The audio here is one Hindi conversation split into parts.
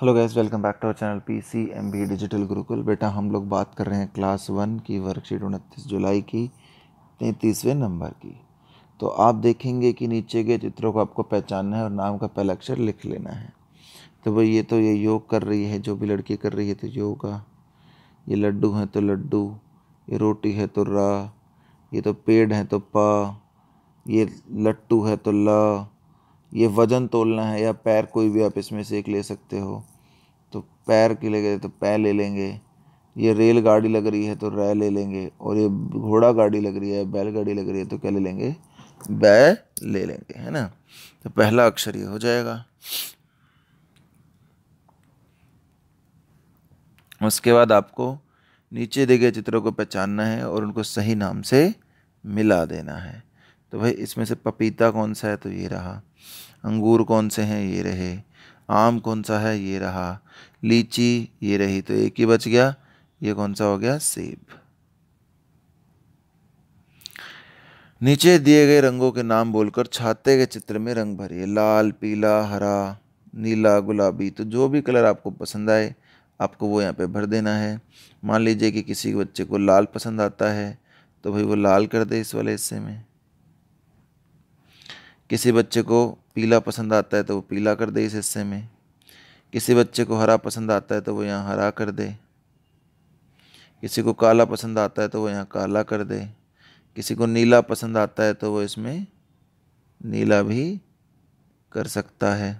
Hello guys welcome back to our channel P C M B digital Gurukul बेटा हम लोग बात कर रहे हैं क्लास वन की वर्कशीट उनतीस जुलाई की तैंतीसवें नंबर की तो आप देखेंगे कि नीचे के चित्रों को आपको पहचानना है और नाम का पहला अक्षर लिख लेना है तो वो ये तो ये योग कर रही है जो भी लड़की कर रही है तो योगा ये लड्डू हैं तो लड्डू ये रोटी है तो रा ये तो पेड़ हैं तो प ये लट्टू है तो ला ये वज़न तोलना है या पैर कोई भी आप इसमें से एक ले सकते हो तो पैर के ले गए तो पैर ले लेंगे ये रेल गाड़ी लग रही है तो रै ले लेंगे और ये घोड़ा गाड़ी लग रही है बैलगाड़ी लग रही है तो क्या ले लेंगे बै ले लेंगे है ना तो पहला अक्षर ये हो जाएगा उसके बाद आपको नीचे दिए गए चित्रों को पहचानना है और उनको सही नाम से मिला देना है तो भाई इसमें से पपीता कौन सा है तो ये रहा अंगूर कौन से हैं ये रहे आम कौन सा है ये रहा लीची ये रही तो एक ही बच गया ये कौन सा हो गया सेब नीचे दिए गए रंगों के नाम बोलकर छाते के चित्र में रंग भरिए लाल पीला हरा नीला गुलाबी तो जो भी कलर आपको पसंद आए आपको वो यहाँ पे भर देना है मान लीजिए कि किसी बच्चे को लाल पसंद आता है तो भाई वो लाल कर दे इस वाले हिस्से में किसी बच्चे को पीला पसंद आता है तो वो पीला कर दे इस हिस्से में किसी बच्चे को हरा पसंद आता है तो वो यहाँ हरा कर दे किसी को काला पसंद आता है तो वो यहाँ काला कर दे किसी को नीला पसंद आता है तो वो इसमें नीला भी कर सकता है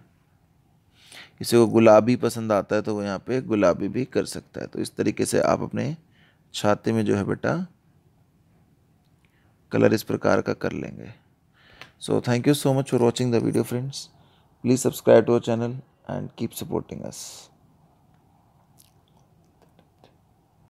किसी को गुलाबी पसंद आता है तो वो यहाँ पे गुलाबी भी कर सकता है तो इस तरीके से आप अपने छाते में जो है बेटा कलर इस प्रकार का कर लेंगे So thank you so much for watching the video friends. Please subscribe to our channel and keep supporting us.